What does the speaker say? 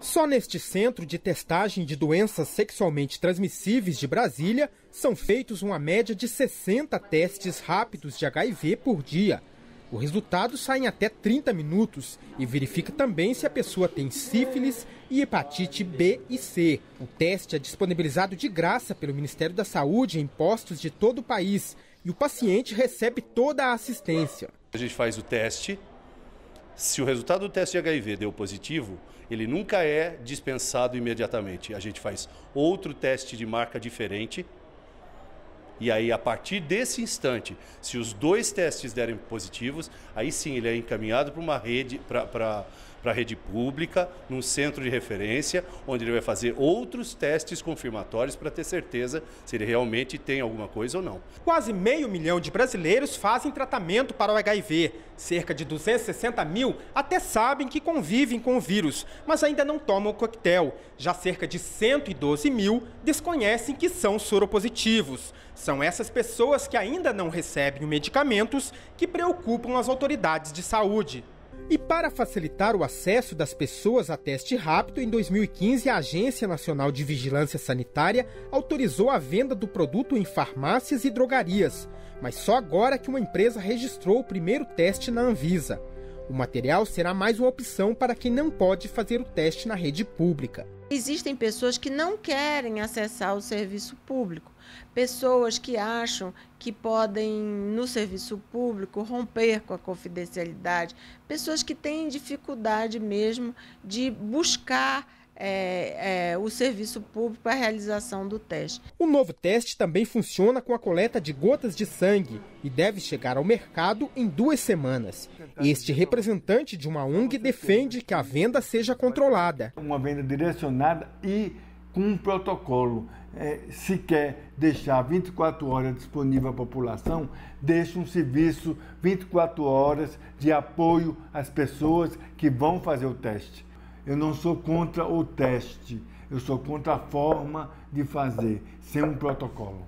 Só neste centro de testagem de doenças sexualmente transmissíveis de Brasília são feitos uma média de 60 testes rápidos de HIV por dia. O resultado sai em até 30 minutos e verifica também se a pessoa tem sífilis e hepatite B e C. O teste é disponibilizado de graça pelo Ministério da Saúde em postos de todo o país e o paciente recebe toda a assistência. A gente faz o teste, se o resultado do teste de HIV deu positivo, ele nunca é dispensado imediatamente. A gente faz outro teste de marca diferente. E aí, a partir desse instante, se os dois testes derem positivos, aí sim ele é encaminhado para uma rede, para para a rede pública, num centro de referência, onde ele vai fazer outros testes confirmatórios para ter certeza se ele realmente tem alguma coisa ou não. Quase meio milhão de brasileiros fazem tratamento para o HIV. Cerca de 260 mil até sabem que convivem com o vírus, mas ainda não tomam o coquetel. Já cerca de 112 mil desconhecem que são soropositivos. São essas pessoas que ainda não recebem medicamentos que preocupam as autoridades de saúde. E para facilitar o acesso das pessoas a teste rápido, em 2015 a Agência Nacional de Vigilância Sanitária autorizou a venda do produto em farmácias e drogarias, mas só agora que uma empresa registrou o primeiro teste na Anvisa. O material será mais uma opção para quem não pode fazer o teste na rede pública. Existem pessoas que não querem acessar o serviço público, pessoas que acham que podem, no serviço público, romper com a confidencialidade, pessoas que têm dificuldade mesmo de buscar é, é, o serviço público para a realização do teste. O novo teste também funciona com a coleta de gotas de sangue e deve chegar ao mercado em duas semanas. Este representante de uma ONG defende que a venda seja controlada. Uma venda direcionada e com um protocolo. É, se quer deixar 24 horas disponível à população, deixe um serviço 24 horas de apoio às pessoas que vão fazer o teste. Eu não sou contra o teste, eu sou contra a forma de fazer, sem um protocolo.